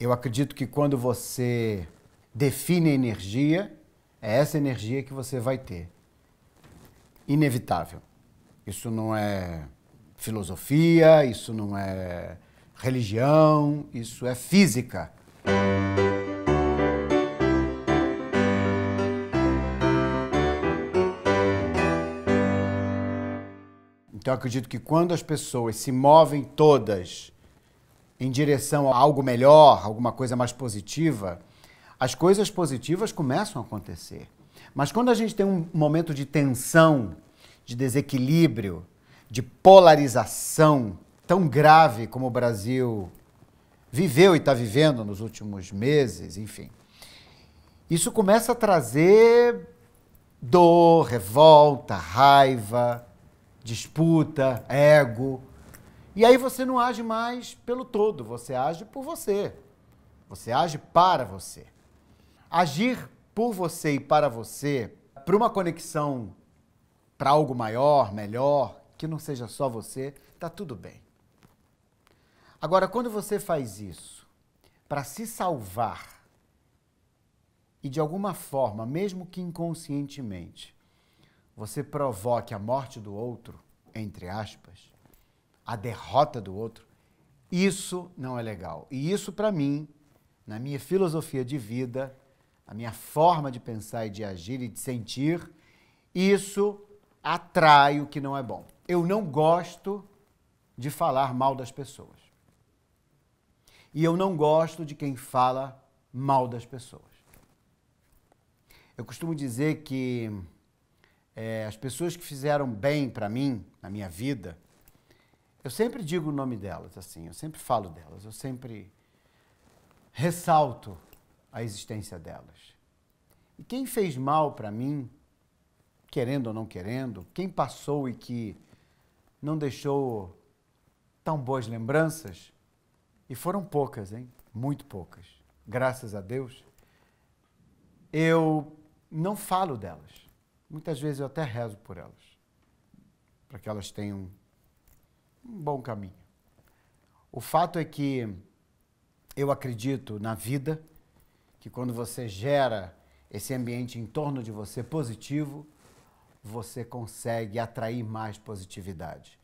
Eu acredito que quando você define a energia, é essa energia que você vai ter. Inevitável. Isso não é filosofia, isso não é religião, isso é física. Então acredito que quando as pessoas se movem todas em direção a algo melhor, alguma coisa mais positiva, as coisas positivas começam a acontecer. Mas quando a gente tem um momento de tensão, de desequilíbrio, de polarização tão grave como o Brasil viveu e está vivendo nos últimos meses, enfim, isso começa a trazer dor, revolta, raiva, disputa, ego. E aí você não age mais pelo todo, você age por você. Você age para você. Agir por você e para você, para uma conexão para algo maior, melhor, que não seja só você, está tudo bem. Agora, quando você faz isso para se salvar e de alguma forma, mesmo que inconscientemente, você provoque a morte do outro, entre aspas, a derrota do outro, isso não é legal. E isso, para mim, na minha filosofia de vida, a minha forma de pensar e de agir e de sentir, isso atrai o que não é bom. Eu não gosto de falar mal das pessoas. E eu não gosto de quem fala mal das pessoas. Eu costumo dizer que é, as pessoas que fizeram bem para mim, na minha vida, eu sempre digo o nome delas, assim, eu sempre falo delas, eu sempre ressalto a existência delas. E quem fez mal para mim, querendo ou não querendo, quem passou e que não deixou tão boas lembranças, e foram poucas, hein? Muito poucas. Graças a Deus, eu não falo delas. Muitas vezes eu até rezo por elas, para que elas tenham um bom caminho. O fato é que eu acredito na vida, que quando você gera esse ambiente em torno de você positivo, você consegue atrair mais positividade.